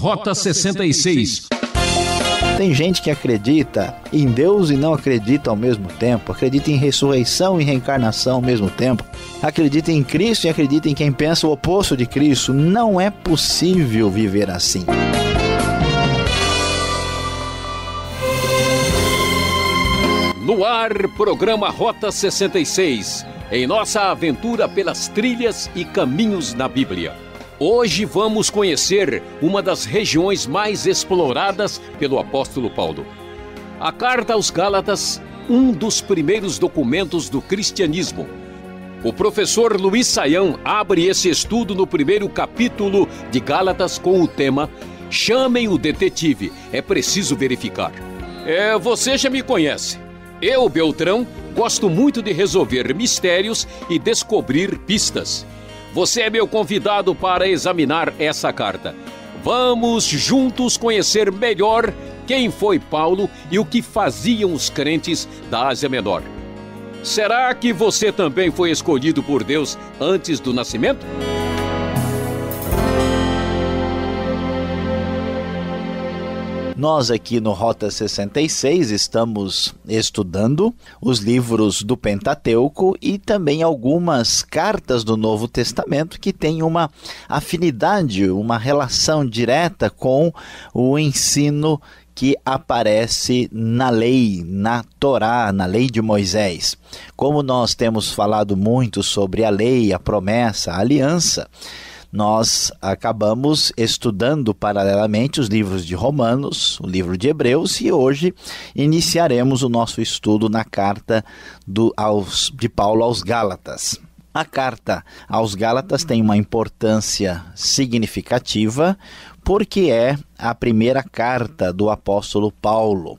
Rota 66. Tem gente que acredita em Deus e não acredita ao mesmo tempo, acredita em ressurreição e reencarnação ao mesmo tempo, acredita em Cristo e acredita em quem pensa o oposto de Cristo. Não é possível viver assim. No ar, programa Rota 66, em nossa aventura pelas trilhas e caminhos na Bíblia. Hoje vamos conhecer uma das regiões mais exploradas pelo apóstolo Paulo. A Carta aos Gálatas, um dos primeiros documentos do cristianismo. O professor Luiz Saião abre esse estudo no primeiro capítulo de Gálatas com o tema Chamem o detetive, é preciso verificar. É, você já me conhece. Eu, Beltrão, gosto muito de resolver mistérios e descobrir pistas. Você é meu convidado para examinar essa carta. Vamos juntos conhecer melhor quem foi Paulo e o que faziam os crentes da Ásia Menor. Será que você também foi escolhido por Deus antes do nascimento? Nós aqui no Rota 66 estamos estudando os livros do Pentateuco e também algumas cartas do Novo Testamento que têm uma afinidade, uma relação direta com o ensino que aparece na lei, na Torá, na lei de Moisés. Como nós temos falado muito sobre a lei, a promessa, a aliança, nós acabamos estudando paralelamente os livros de Romanos, o livro de Hebreus, e hoje iniciaremos o nosso estudo na carta do, aos, de Paulo aos Gálatas. A carta aos Gálatas tem uma importância significativa porque é a primeira carta do apóstolo Paulo.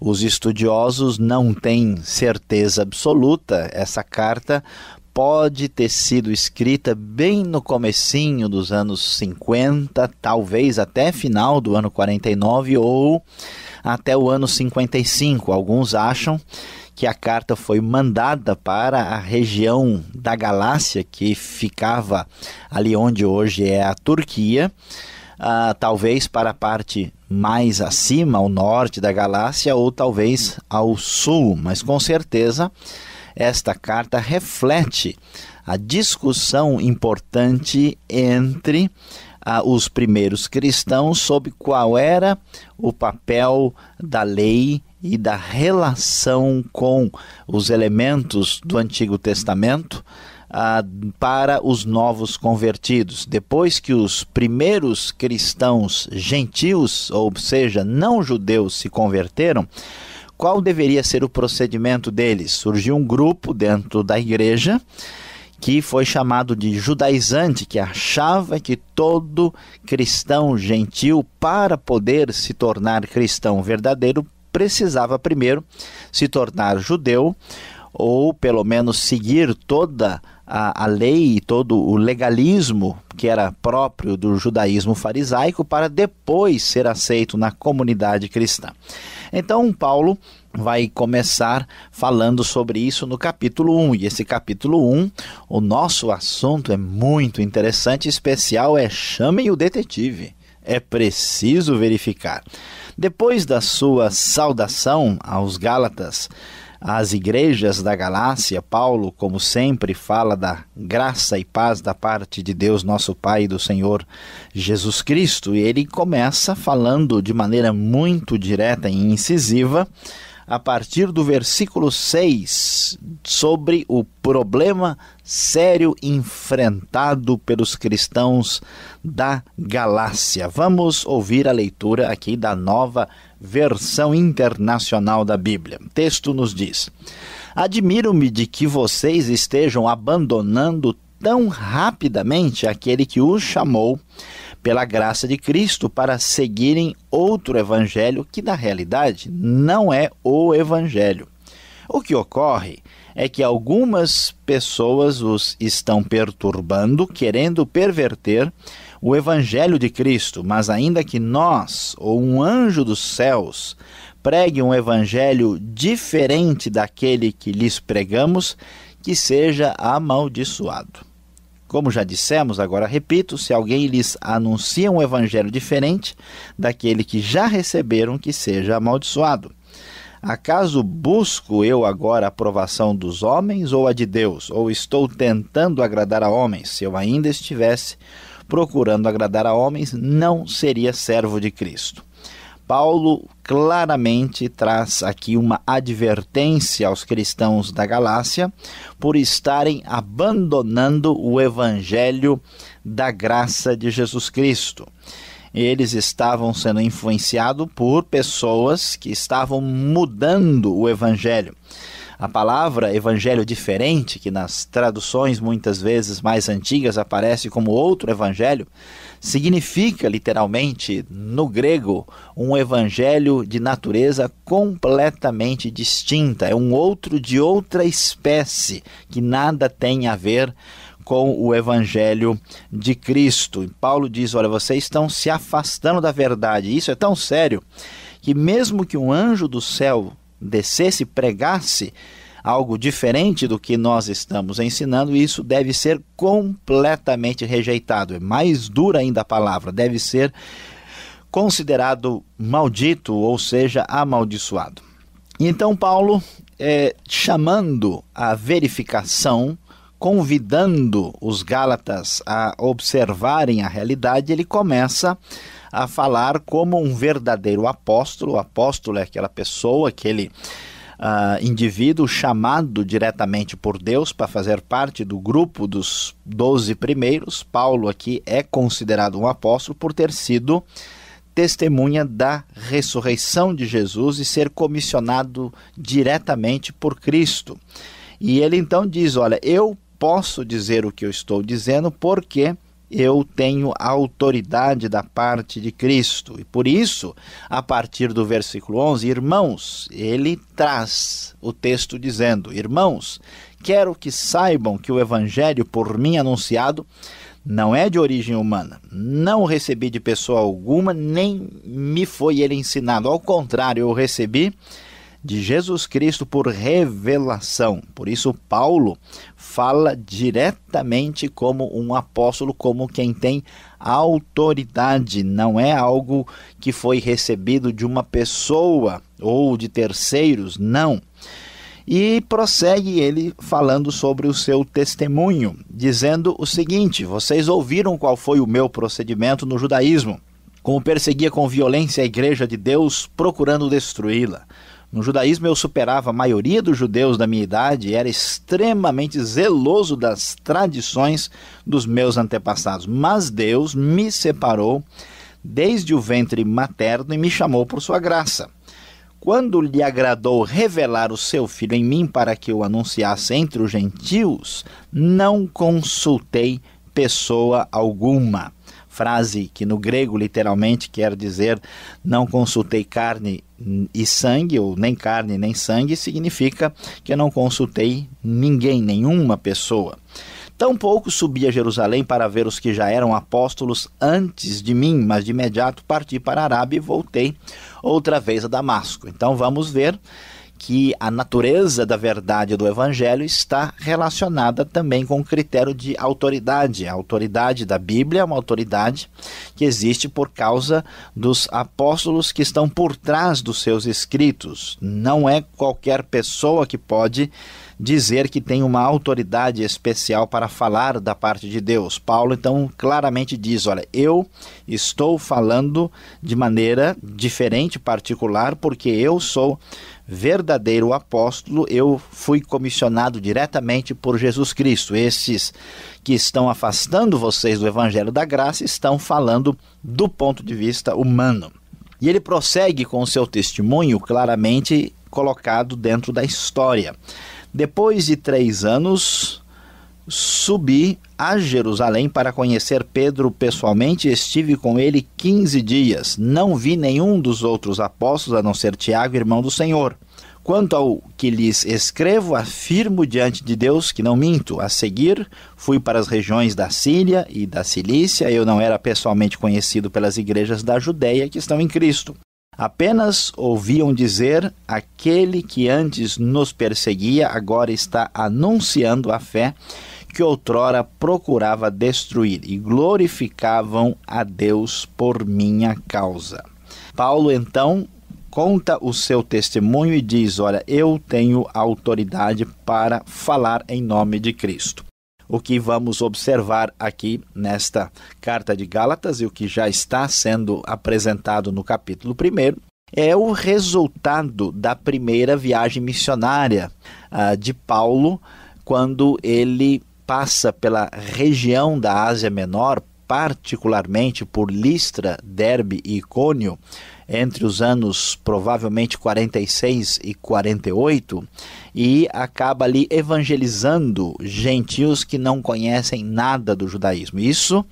Os estudiosos não têm certeza absoluta. Essa carta pode ter sido escrita bem no comecinho dos anos 50, talvez até final do ano 49 ou até o ano 55. Alguns acham que a carta foi mandada para a região da Galácia que ficava ali onde hoje é a Turquia. Uh, talvez para a parte mais acima, ao norte da galáxia, ou talvez ao sul, mas com certeza esta carta reflete a discussão importante entre ah, os primeiros cristãos sobre qual era o papel da lei e da relação com os elementos do Antigo Testamento ah, para os novos convertidos. Depois que os primeiros cristãos gentios, ou seja, não judeus, se converteram, qual deveria ser o procedimento deles? Surgiu um grupo dentro da igreja que foi chamado de judaizante, que achava que todo cristão gentil, para poder se tornar cristão verdadeiro, precisava primeiro se tornar judeu ou pelo menos seguir toda a a, a lei e todo o legalismo que era próprio do judaísmo farisaico para depois ser aceito na comunidade cristã. Então, Paulo vai começar falando sobre isso no capítulo 1. E esse capítulo 1, o nosso assunto é muito interessante, especial é chamem o detetive. É preciso verificar. Depois da sua saudação aos Gálatas, às igrejas da Galácia, Paulo, como sempre, fala da graça e paz da parte de Deus, nosso Pai e do Senhor Jesus Cristo. E ele começa falando de maneira muito direta e incisiva a partir do versículo 6 sobre o problema sério enfrentado pelos cristãos da Galácia. Vamos ouvir a leitura aqui da nova versão internacional da Bíblia. O texto nos diz: Admiro-me de que vocês estejam abandonando tão rapidamente aquele que os chamou pela graça de Cristo para seguirem outro evangelho que na realidade não é o evangelho. O que ocorre é que algumas pessoas os estão perturbando, querendo perverter o evangelho de Cristo, mas ainda que nós ou um anjo dos céus pregue um evangelho diferente daquele que lhes pregamos, que seja amaldiçoado. Como já dissemos, agora repito: se alguém lhes anuncia um evangelho diferente daquele que já receberam, que seja amaldiçoado. Acaso busco eu agora a aprovação dos homens ou a de Deus? Ou estou tentando agradar a homens? Se eu ainda estivesse procurando agradar a homens, não seria servo de Cristo. Paulo claramente traz aqui uma advertência aos cristãos da Galácia por estarem abandonando o evangelho da graça de Jesus Cristo. Eles estavam sendo influenciados por pessoas que estavam mudando o evangelho. A palavra evangelho diferente, que nas traduções muitas vezes mais antigas aparece como outro evangelho, significa literalmente, no grego, um evangelho de natureza completamente distinta. É um outro de outra espécie que nada tem a ver com o evangelho de Cristo. E Paulo diz: Olha, vocês estão se afastando da verdade. Isso é tão sério que, mesmo que um anjo do céu descesse e pregasse algo diferente do que nós estamos ensinando, e isso deve ser completamente rejeitado. É mais dura ainda a palavra, deve ser considerado maldito, ou seja, amaldiçoado. Então, Paulo, é, chamando a verificação, convidando os Gálatas a observarem a realidade, ele começa a falar como um verdadeiro apóstolo. O apóstolo é aquela pessoa que ele uh, indivíduo chamado diretamente por Deus para fazer parte do grupo dos doze primeiros. Paulo aqui é considerado um apóstolo por ter sido testemunha da ressurreição de Jesus e ser comissionado diretamente por Cristo. E ele então diz: Olha, eu posso dizer o que eu estou dizendo porque eu tenho autoridade da parte de Cristo. E por isso, a partir do versículo 11, irmãos, ele traz o texto dizendo: Irmãos, quero que saibam que o evangelho por mim anunciado não é de origem humana, não o recebi de pessoa alguma, nem me foi ele ensinado. Ao contrário, eu recebi de Jesus Cristo por revelação. Por isso, Paulo fala diretamente como um apóstolo, como quem tem autoridade, não é algo que foi recebido de uma pessoa ou de terceiros, não. E prossegue ele falando sobre o seu testemunho, dizendo o seguinte: Vocês ouviram qual foi o meu procedimento no judaísmo? Como perseguia com violência a igreja de Deus, procurando destruí-la no judaísmo eu superava a maioria dos judeus da minha idade e era extremamente zeloso das tradições dos meus antepassados. Mas Deus me separou desde o ventre materno e me chamou por sua graça. Quando lhe agradou revelar o seu filho em mim para que eu anunciasse entre os gentios, não consultei pessoa alguma frase que no grego literalmente quer dizer não consultei carne e sangue, ou nem carne nem sangue, significa que eu não consultei ninguém, nenhuma pessoa. Tampouco subi a Jerusalém para ver os que já eram apóstolos antes de mim, mas de imediato parti para a Arábia e voltei outra vez a Damasco. Então vamos ver que a natureza da verdade do evangelho está relacionada também com o critério de autoridade. A autoridade da Bíblia é uma autoridade que existe por causa dos apóstolos que estão por trás dos seus escritos. Não é qualquer pessoa que pode dizer que tem uma autoridade especial para falar da parte de Deus. Paulo então claramente diz: olha, eu estou falando de maneira diferente, particular, porque eu sou verdadeiro apóstolo, eu fui comissionado diretamente por Jesus Cristo. Esses que estão afastando vocês do evangelho da graça estão falando do ponto de vista humano. E ele prossegue com o seu testemunho claramente colocado dentro da história. Depois de três anos, Subi a Jerusalém para conhecer Pedro pessoalmente. Estive com ele 15 dias. Não vi nenhum dos outros apóstolos, a não ser Tiago, irmão do Senhor. Quanto ao que lhes escrevo, afirmo diante de Deus que não minto. A seguir, fui para as regiões da Síria e da Cilícia. Eu não era pessoalmente conhecido pelas igrejas da Judéia que estão em Cristo. Apenas ouviam dizer: aquele que antes nos perseguia agora está anunciando a fé que outrora procurava destruir e glorificavam a Deus por minha causa. Paulo então conta o seu testemunho e diz: Olha, eu tenho autoridade para falar em nome de Cristo. O que vamos observar aqui nesta carta de Gálatas e o que já está sendo apresentado no capítulo 1 é o resultado da primeira viagem missionária uh, de Paulo, quando ele passa pela região da Ásia Menor, particularmente por Listra, Derbe e Icônio, entre os anos provavelmente 46 e 48, e acaba ali evangelizando gentios que não conhecem nada do judaísmo. Isso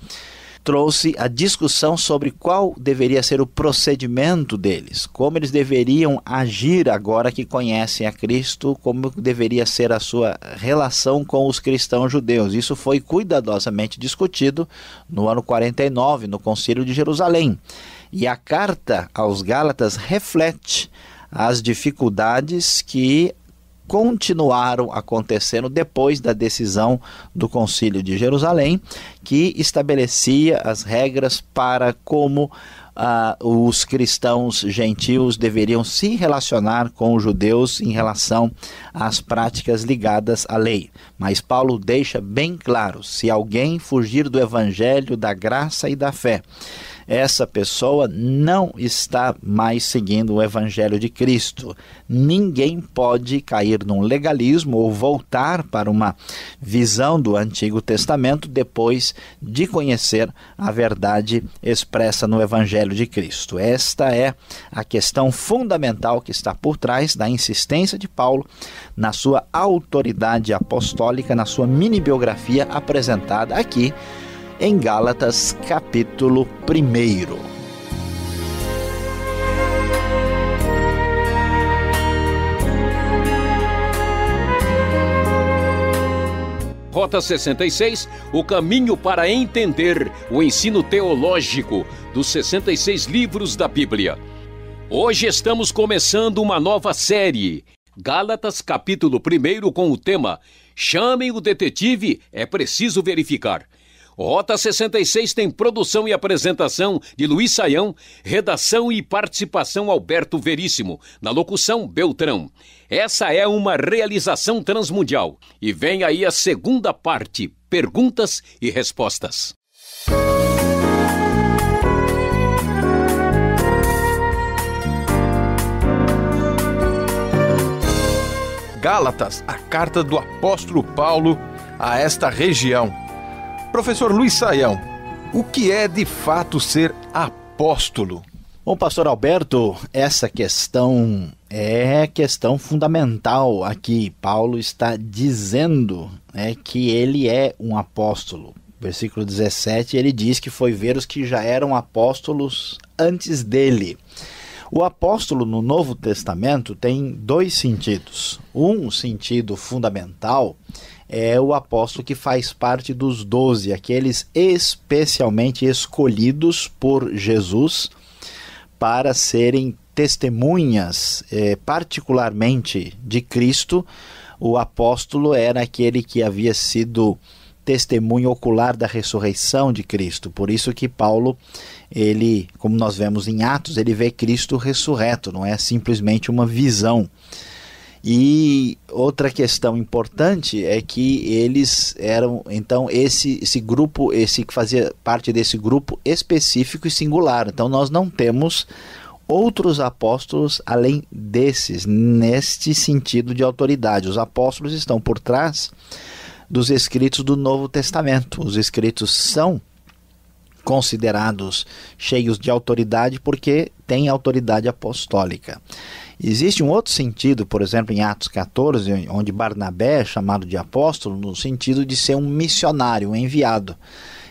trouxe a discussão sobre qual deveria ser o procedimento deles, como eles deveriam agir agora que conhecem a Cristo, como deveria ser a sua relação com os cristãos judeus. Isso foi cuidadosamente discutido no ano 49, no Concílio de Jerusalém. E a carta aos Gálatas reflete as dificuldades que continuaram acontecendo depois da decisão do Concílio de Jerusalém, que estabelecia as regras para como ah, os cristãos gentios deveriam se relacionar com os judeus em relação às práticas ligadas à lei. Mas Paulo deixa bem claro: se alguém fugir do evangelho, da graça e da fé, essa pessoa não está mais seguindo o Evangelho de Cristo. Ninguém pode cair num legalismo ou voltar para uma visão do Antigo Testamento depois de conhecer a verdade expressa no Evangelho de Cristo. Esta é a questão fundamental que está por trás da insistência de Paulo na sua autoridade apostólica, na sua mini biografia apresentada aqui em Gálatas, capítulo 1. Rota 66, o caminho para entender o ensino teológico dos 66 livros da Bíblia. Hoje estamos começando uma nova série, Gálatas, capítulo 1, com o tema Chamem o detetive, é preciso verificar. Rota 66 tem produção e apresentação de Luiz Saião, redação e participação Alberto Veríssimo, na locução Beltrão. Essa é uma realização transmundial. E vem aí a segunda parte: perguntas e respostas. Gálatas, a carta do apóstolo Paulo a esta região Professor Luiz Saião, o que é de fato ser apóstolo? Bom, pastor Alberto, essa questão é questão fundamental aqui. Paulo está dizendo né, que ele é um apóstolo. Versículo 17, ele diz que foi ver os que já eram apóstolos antes dele. O apóstolo no Novo Testamento tem dois sentidos. Um sentido fundamental é o apóstolo que faz parte dos doze, aqueles especialmente escolhidos por Jesus para serem testemunhas, é, particularmente de Cristo. O apóstolo era aquele que havia sido testemunho ocular da ressurreição de Cristo. Por isso que Paulo, ele, como nós vemos em Atos, ele vê Cristo ressurreto, não é simplesmente uma visão. E outra questão importante é que eles eram, então, esse, esse grupo, esse que fazia parte desse grupo específico e singular. Então, nós não temos outros apóstolos além desses, neste sentido de autoridade. Os apóstolos estão por trás dos escritos do Novo Testamento. Os escritos são considerados cheios de autoridade porque têm autoridade apostólica. Existe um outro sentido, por exemplo, em Atos 14, onde Barnabé é chamado de apóstolo no sentido de ser um missionário, um enviado.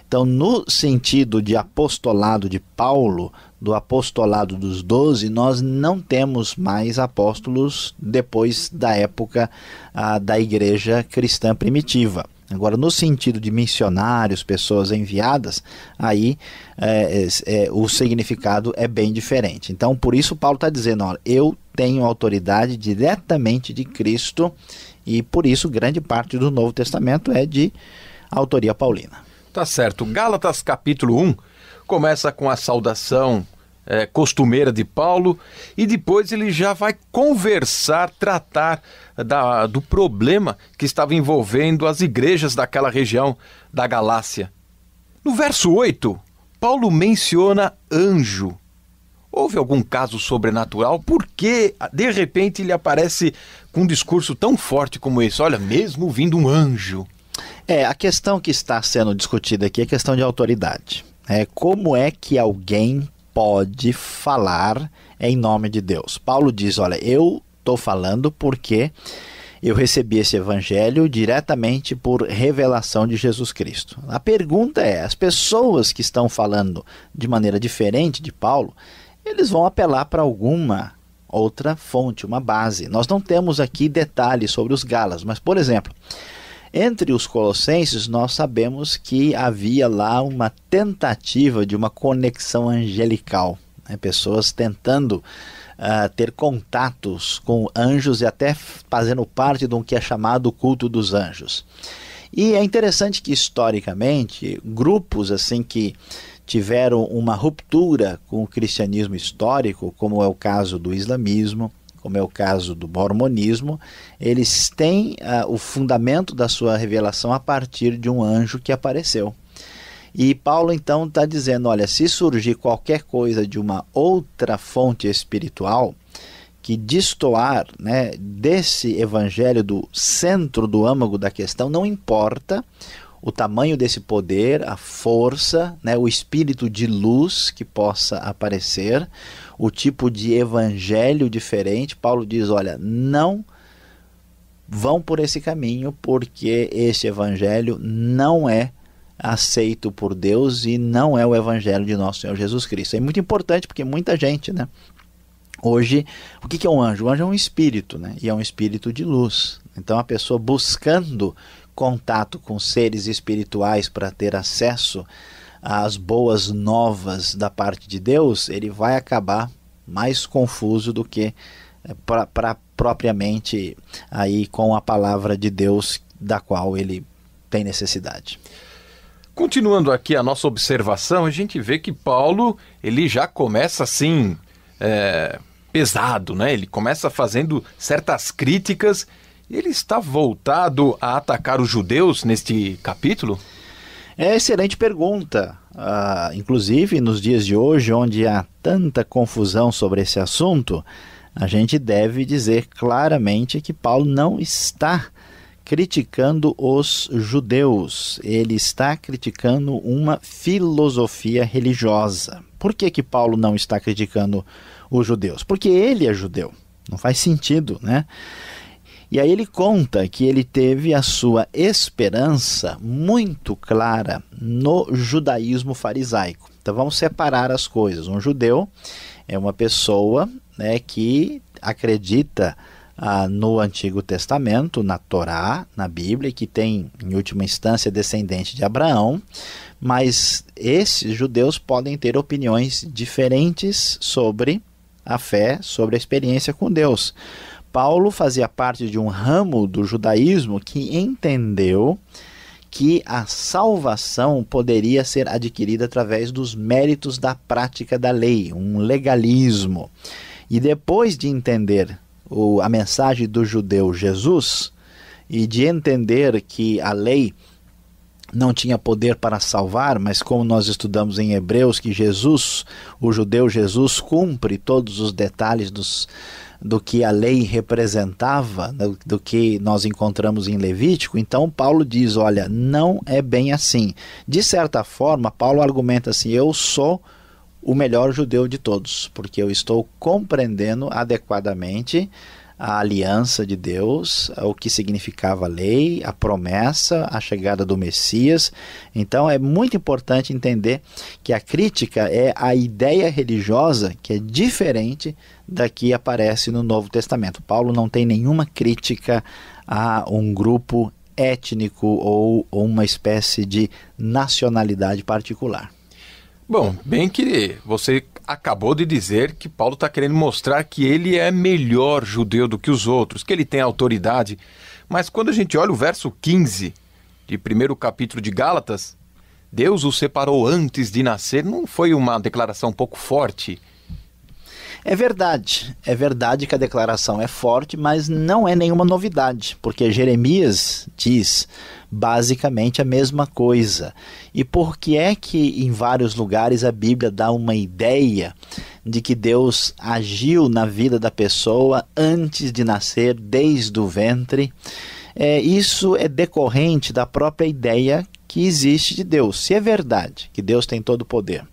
Então, no sentido de apostolado de Paulo, do apostolado dos doze, nós não temos mais apóstolos depois da época ah, da igreja cristã primitiva. Agora, no sentido de missionários, pessoas enviadas, aí é, é, é, o significado é bem diferente. Então, por isso, Paulo está dizendo: olha, eu tenho autoridade diretamente de Cristo, e por isso, grande parte do Novo Testamento é de autoria paulina. Tá certo. Gálatas capítulo 1 começa com a saudação é, costumeira de Paulo, e depois ele já vai conversar, tratar da, do problema que estava envolvendo as igrejas daquela região da Galácia. No verso 8, Paulo menciona anjo. Houve algum caso sobrenatural? Por que de repente ele aparece com um discurso tão forte como esse? Olha, mesmo vindo um anjo. É, a questão que está sendo discutida aqui é a questão de autoridade. É, como é que alguém pode falar em nome de Deus. Paulo diz: Olha, eu estou falando porque eu recebi esse evangelho diretamente por revelação de Jesus Cristo. A pergunta é: as pessoas que estão falando de maneira diferente de Paulo, eles vão apelar para alguma outra fonte, uma base. Nós não temos aqui detalhes sobre os Galas, mas, por exemplo. Entre os colossenses, nós sabemos que havia lá uma tentativa de uma conexão angelical, né? pessoas tentando uh, ter contatos com anjos e até fazendo parte de um que é chamado culto dos anjos. E é interessante que historicamente grupos assim que tiveram uma ruptura com o cristianismo histórico, como é o caso do islamismo, como é o caso do mormonismo, eles têm ah, o fundamento da sua revelação a partir de um anjo que apareceu. E Paulo então está dizendo: olha, se surgir qualquer coisa de uma outra fonte espiritual que destoar né, desse evangelho do centro do âmago da questão, não importa o tamanho desse poder, a força, né, o espírito de luz que possa aparecer, o tipo de evangelho diferente. Paulo diz: olha, não vão por esse caminho, porque esse evangelho não é aceito por Deus e não é o evangelho de nosso Senhor Jesus Cristo. É muito importante porque muita gente, né? Hoje, o que é um anjo? Um anjo é um espírito, né? E é um espírito de luz. Então, a pessoa buscando contato com seres espirituais para ter acesso as boas novas da parte de Deus, ele vai acabar mais confuso do que eh, para propriamente aí com a palavra de Deus da qual ele tem necessidade. Continuando aqui a nossa observação, a gente vê que Paulo ele já começa assim é, pesado, né? Ele começa fazendo certas críticas. Ele está voltado a atacar os judeus neste capítulo? É excelente pergunta. Uh, inclusive, nos dias de hoje, onde há tanta confusão sobre esse assunto, a gente deve dizer claramente que Paulo não está criticando os judeus, ele está criticando uma filosofia religiosa. Por que, que Paulo não está criticando os judeus? Porque ele é judeu. Não faz sentido, né? E aí ele conta que ele teve a sua esperança muito clara no judaísmo farisaico. Então vamos separar as coisas. Um judeu é uma pessoa né, que acredita ah, no Antigo Testamento, na Torá, na Bíblia, que tem, em última instância, descendente de Abraão, mas esses judeus podem ter opiniões diferentes sobre a fé, sobre a experiência com Deus. Paulo fazia parte de um ramo do judaísmo que entendeu que a salvação poderia ser adquirida através dos méritos da prática da lei, um legalismo. E depois de entender o, a mensagem do judeu Jesus e de entender que a lei não tinha poder para salvar, mas como nós estudamos em Hebreus que Jesus, o judeu Jesus, cumpre todos os detalhes dos do que a lei representava, né, do, do que nós encontramos em Levítico, então Paulo diz: olha, não é bem assim. De certa forma, Paulo argumenta assim: eu sou o melhor judeu de todos, porque eu estou compreendendo adequadamente a aliança de Deus, é o que significava a lei, a promessa, a chegada do Messias. Então é muito importante entender que a crítica é a ideia religiosa que é diferente da que aparece no Novo Testamento. Paulo não tem nenhuma crítica a um grupo étnico ou, uma espécie de nacionalidade particular. Bom, bem que você acabou de dizer que Paulo está querendo mostrar que ele é melhor judeu do que os outros, que ele tem autoridade. Mas quando a gente olha o verso 15 de primeiro capítulo de Gálatas, Deus o separou antes de nascer, não foi uma declaração um pouco forte? É verdade, é verdade que a declaração é forte, mas não é nenhuma novidade, porque Jeremias diz: basicamente a mesma coisa. E por que é que em vários lugares a Bíblia dá uma ideia de que Deus agiu na vida da pessoa antes de nascer, desde o ventre? É, isso é decorrente da própria ideia que existe de Deus. Se é verdade que Deus tem todo o poder,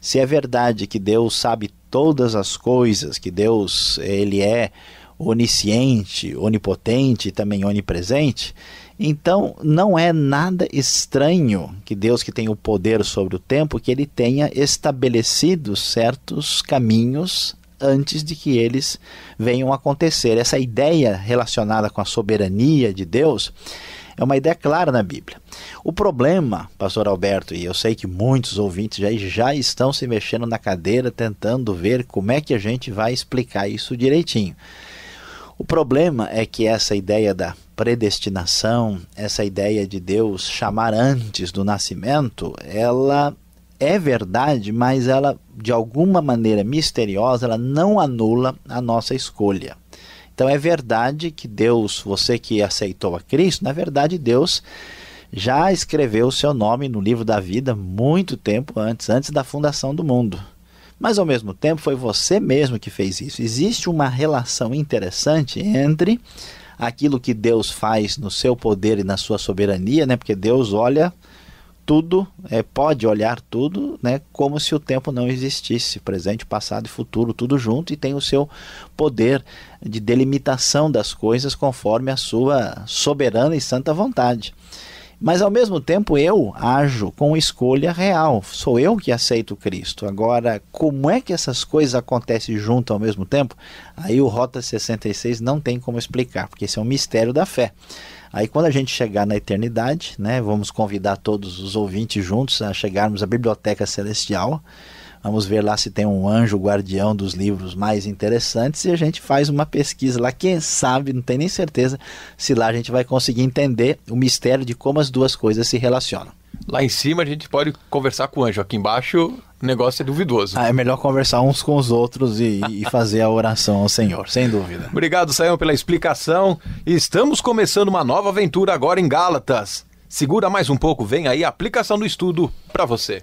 se é verdade que Deus sabe todas as coisas, que Deus ele é onisciente, onipotente e também onipresente, então, não é nada estranho que Deus, que tem o poder sobre o tempo, que ele tenha estabelecido certos caminhos antes de que eles venham a acontecer. Essa ideia relacionada com a soberania de Deus é uma ideia clara na Bíblia. O problema, pastor Alberto, e eu sei que muitos ouvintes já, já estão se mexendo na cadeira tentando ver como é que a gente vai explicar isso direitinho. O problema é que essa ideia da predestinação, essa ideia de Deus chamar antes do nascimento, ela é verdade, mas ela de alguma maneira misteriosa, ela não anula a nossa escolha. Então é verdade que Deus, você que aceitou a Cristo, na verdade Deus já escreveu o seu nome no livro da vida muito tempo antes, antes da fundação do mundo. Mas ao mesmo tempo foi você mesmo que fez isso. Existe uma relação interessante entre aquilo que Deus faz no seu poder e na sua soberania, né? Porque Deus olha tudo, é, pode olhar tudo, né, como se o tempo não existisse, presente, passado e futuro, tudo junto, e tem o seu poder de delimitação das coisas conforme a sua soberana e santa vontade. Mas ao mesmo tempo eu ajo com escolha real. Sou eu que aceito Cristo. Agora, como é que essas coisas acontecem junto ao mesmo tempo? Aí o Rota 66 não tem como explicar, porque esse é um mistério da fé. Aí quando a gente chegar na eternidade, né, vamos convidar todos os ouvintes juntos a chegarmos à biblioteca celestial Vamos ver lá se tem um anjo guardião dos livros mais interessantes e a gente faz uma pesquisa lá. Quem sabe, não tem nem certeza se lá a gente vai conseguir entender o mistério de como as duas coisas se relacionam. Lá em cima a gente pode conversar com o anjo, aqui embaixo o negócio é duvidoso. Ah, é melhor conversar uns com os outros e, e fazer a oração ao Senhor, sem dúvida. Obrigado, Sayão, pela explicação. Estamos começando uma nova aventura agora em Gálatas. Segura mais um pouco, vem aí a aplicação do estudo para você.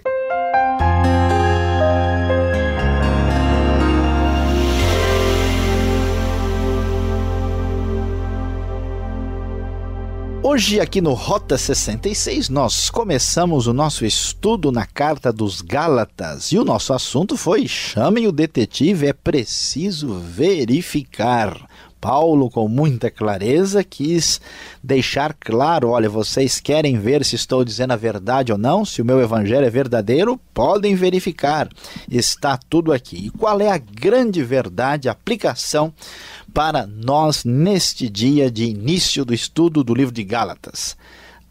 Hoje, aqui no Rota 66, nós começamos o nosso estudo na Carta dos Gálatas e o nosso assunto foi: chamem o detetive, é preciso verificar. Paulo, com muita clareza, quis deixar claro: olha, vocês querem ver se estou dizendo a verdade ou não, se o meu evangelho é verdadeiro, podem verificar. Está tudo aqui. E qual é a grande verdade, a aplicação para nós neste dia de início do estudo do livro de Gálatas.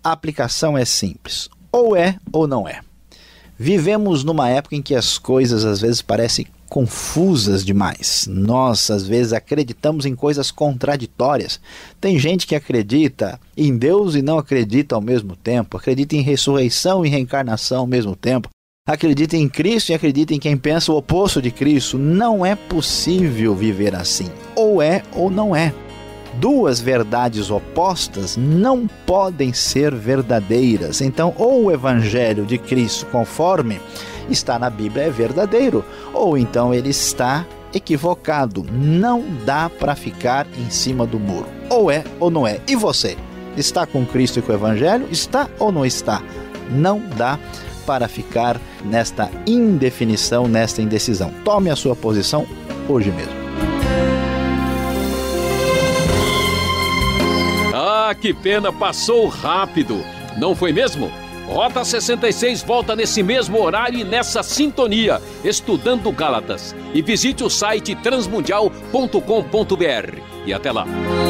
A aplicação é simples: ou é ou não é. Vivemos numa época em que as coisas às vezes parecem confusas demais. Nós, às vezes, acreditamos em coisas contraditórias. Tem gente que acredita em Deus e não acredita ao mesmo tempo, acredita em ressurreição e reencarnação ao mesmo tempo, acredita em Cristo e acredita em quem pensa o oposto de Cristo. Não é possível viver assim. Ou é ou não é. Duas verdades opostas não podem ser verdadeiras. Então, ou o evangelho de Cristo, conforme está na Bíblia, é verdadeiro, ou então ele está equivocado. Não dá para ficar em cima do muro. Ou é ou não é. E você? Está com Cristo e com o Evangelho? Está ou não está? Não dá para ficar nesta indefinição, nesta indecisão. Tome a sua posição hoje mesmo. Ah, que pena, passou rápido, não foi mesmo? Rota 66 volta nesse mesmo horário e nessa sintonia, estudando Gálatas. E visite o site transmundial.com.br. E até lá!